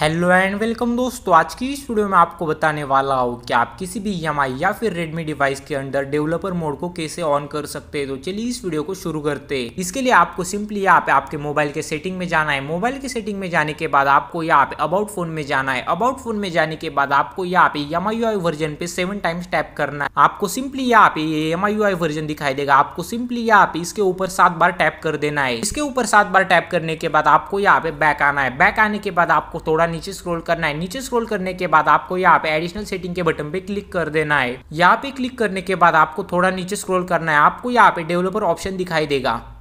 hello and welcome दोस्तों आज की इस वीडियो में आपको बताने वाला हूँ कि आप किसी भी एम e या फिर रेडमी डिवाइस के अंदर डेवलपर मोड को कैसे ऑन कर सकते हैं तो चलिए इस वीडियो को शुरू करते हैं इसके लिए आपको सिंपली यहाँ पे आपके मोबाइल के सेटिंग में जाना है मोबाइल के सेटिंग में जाने के बाद आपको यहाँ पे अबाउट फोन में जाना है अबाउट फोन में जाने के बाद आपको यहाँ पे एम e वर्जन पे सेवन टाइम्स टैप करना है आपको सिंपली यहाँ पे एम वर्जन e दिखाई देगा आपको सिंपली यहाँ पे इसके ऊपर सात बार टैप कर देना है इसके ऊपर सात बार टैप करने के बाद आपको यहाँ पे बैक आना है बैक आने के बाद आपको थोड़ा बाद नीचे स्क्रॉल करना है नीचे स्क्रॉल करने के बाद आपको यहाँ पे एडिशनल सेटिंग के बटन पे क्लिक कर देना है यहाँ पे क्लिक करने के बाद आपको थोड़ा नीचे स्क्रॉल करना है आपको यहाँ पे डेवलपर ऑप्शन दिखाई देगा